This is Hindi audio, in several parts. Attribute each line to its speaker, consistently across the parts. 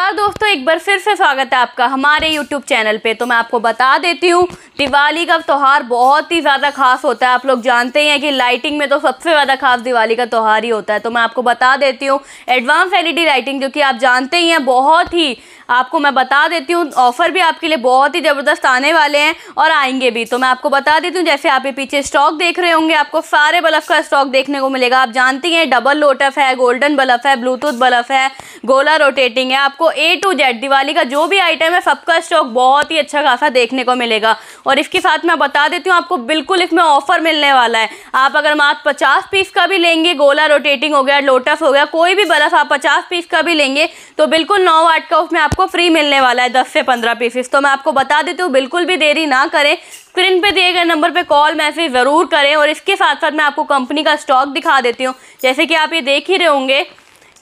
Speaker 1: नमस्कार दोस्तों एक बार फिर से स्वागत है आपका हमारे YouTube चैनल पे तो मैं आपको बता देती हूँ दिवाली का त्यौहार बहुत ही ज़्यादा खास होता है आप लोग जानते ही हैं कि लाइटिंग में तो सबसे ज़्यादा खास दिवाली का त्यौहार ही होता है तो मैं आपको बता देती हूँ एडवांस एलईडी लाइटिंग जो कि आप जानते ही हैं बहुत ही आपको मैं बता देती हूँ ऑफ़र भी आपके लिए बहुत ही ज़बरदस्त आने वाले हैं और आएंगे भी तो मैं आपको बता देती हूँ जैसे आप ये पीछे स्टॉक देख रहे होंगे आपको सारे बल्ब का स्टॉक देखने को मिलेगा आप जानती हैं डबल लोटफ है गोल्डन बल्फ है ब्लूटूथ बल्फ है गोला रोटेटिंग है आपको ए टू जेड दिवाली का जो भी आइटम है सबका स्टॉक बहुत ही अच्छा खासा देखने को मिलेगा और इसके साथ मैं बता देती हूँ आपको बिल्कुल इसमें ऑफर मिलने वाला है आप अगर मात्र पचास पीस का भी लेंगे गोला रोटेटिंग हो गया लोटस हो गया कोई भी बर्फ आप पचास पीस का भी लेंगे तो बिल्कुल नौ वाट का उसमें आपको फ्री मिलने वाला है दस से पंद्रह पीसेस तो मैं आपको बता देती हूँ बिल्कुल भी देरी ना करें स्क्रीन पे दिए गए नंबर पे कॉल मैसेज ज़रूर करें और इसके साथ साथ मैं आपको कंपनी का स्टॉक दिखा देती हूँ जैसे कि आप ये देख ही रहे होंगे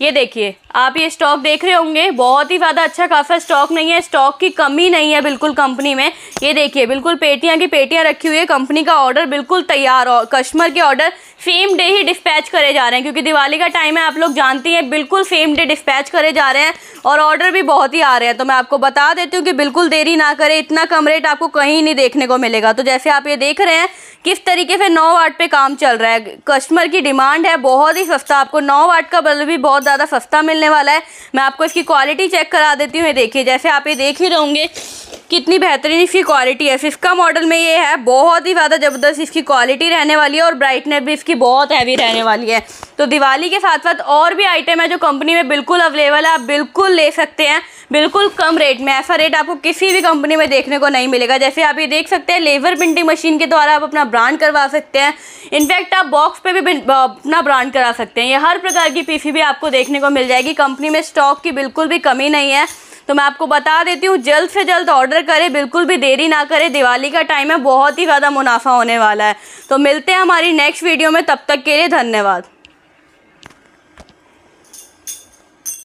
Speaker 1: ये देखिए आप ये स्टॉक देख रहे होंगे बहुत ही ज़्यादा अच्छा खासा स्टॉक नहीं है स्टॉक की कमी नहीं है बिल्कुल कंपनी में ये देखिए बिल्कुल पेटियाँ की पेटियाँ रखी हुई है कंपनी का ऑर्डर बिल्कुल तैयार और कस्टमर के ऑर्डर सेम डे ही डिस्पैच करे जा रहे हैं क्योंकि दिवाली का टाइम है आप लोग जानती हैं बिल्कुल सेम डे डिस्पैच करे जा रहे हैं और ऑर्डर भी बहुत ही आ रहे हैं तो मैं आपको बता देती हूँ कि बिल्कुल देरी ना करें इतना कम रेट आपको कहीं नहीं देखने को मिलेगा तो जैसे आप ये देख रहे हैं किस तरीके से नौ वाट पर काम चल रहा है कस्टमर की डिमांड है बहुत ही सस्ता आपको नौ वाट का बल्ब भी बहुत ज़्यादा सस्ता मिलने वाला है मैं आपको इसकी क्वालिटी चेक करा देती हूँ ये देखिए जैसे आप ये देख ही रहोगे कितनी बेहतरीन इसकी क्वालिटी है फिफ्का मॉडल में ये है बहुत ही ज़्यादा ज़बरदस्त इसकी क्वालिटी रहने वाली है और ब्राइटनेस भी इसकी बहुत हैवी रहने वाली है तो दिवाली के साथ साथ और भी आइटम है जो कंपनी में बिल्कुल अवेलेबल है आप बिल्कुल ले सकते हैं बिल्कुल कम रेट में ऐसा रेट आपको किसी भी कंपनी में देखने को नहीं मिलेगा जैसे आप ये देख सकते हैं लेज़र प्रिंटिंग मशीन के द्वारा आप अपना ब्रांड करवा सकते हैं इनफैक्ट आप बॉक्स पे भी अपना ब्रांड करा सकते हैं ये हर प्रकार की पी आपको देखने को मिल जाएगी कंपनी में स्टॉक की बिल्कुल भी कमी नहीं है तो मैं आपको बता देती हूँ जल्द से जल्द ऑर्डर करें बिल्कुल भी देरी ना करें दिवाली का टाइम है बहुत ही ज़्यादा मुनाफा होने वाला है तो मिलते हैं हमारी नेक्स्ट वीडियो में तब तक के लिए धन्यवाद